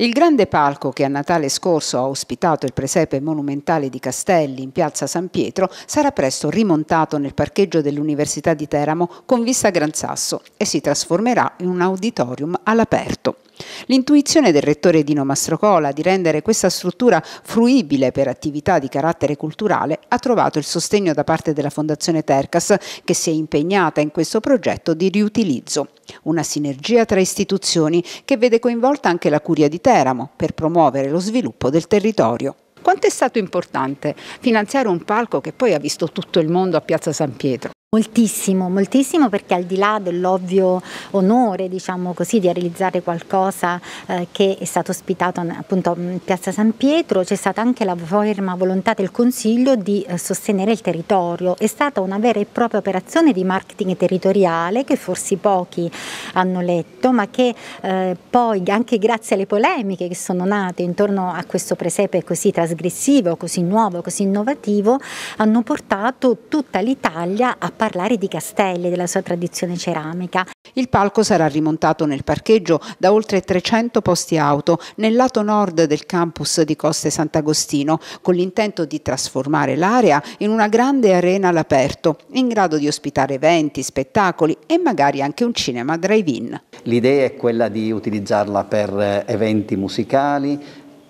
Il grande palco che a Natale scorso ha ospitato il presepe monumentale di Castelli in piazza San Pietro sarà presto rimontato nel parcheggio dell'Università di Teramo con vista a Gran Sasso e si trasformerà in un auditorium all'aperto. L'intuizione del rettore Dino Mastrocola di rendere questa struttura fruibile per attività di carattere culturale ha trovato il sostegno da parte della Fondazione Tercas che si è impegnata in questo progetto di riutilizzo, una sinergia tra istituzioni che vede coinvolta anche la Curia di Teramo per promuovere lo sviluppo del territorio. Quanto è stato importante finanziare un palco che poi ha visto tutto il mondo a Piazza San Pietro? Moltissimo, moltissimo perché al di là dell'ovvio onore, diciamo così, di realizzare qualcosa eh, che è stato ospitato appunto in Piazza San Pietro, c'è stata anche la ferma volontà del Consiglio di eh, sostenere il territorio. È stata una vera e propria operazione di marketing territoriale che forse pochi hanno letto, ma che eh, poi anche grazie alle polemiche che sono nate intorno a questo presepe così trasgressivo, così nuovo, così innovativo, hanno portato tutta l'Italia a parlare di Castelli e della sua tradizione ceramica. Il palco sarà rimontato nel parcheggio da oltre 300 posti auto nel lato nord del campus di Coste Sant'Agostino con l'intento di trasformare l'area in una grande arena all'aperto in grado di ospitare eventi, spettacoli e magari anche un cinema drive-in. L'idea è quella di utilizzarla per eventi musicali,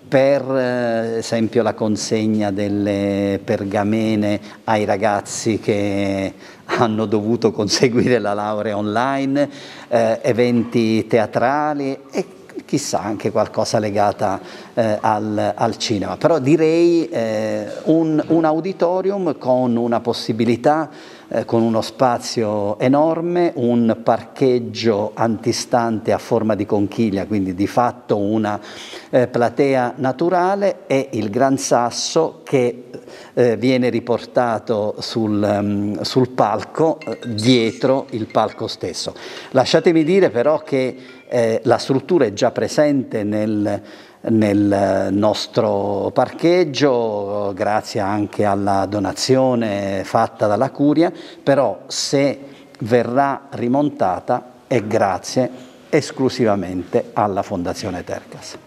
per eh, esempio la consegna delle pergamene ai ragazzi che hanno dovuto conseguire la laurea online, eh, eventi teatrali e chissà anche qualcosa legata eh, al, al, cinema. Però direi eh, un, un auditorium con una possibilità eh, con uno spazio enorme, un parcheggio antistante a forma di conchiglia, quindi di fatto una eh, platea naturale e il Gran Sasso che eh, viene riportato sul, um, sul palco eh, dietro il palco stesso. Lasciatemi dire però che eh, la struttura è già presente nel nel nostro parcheggio, grazie anche alla donazione fatta dalla Curia, però se verrà rimontata è grazie esclusivamente alla Fondazione Tercas.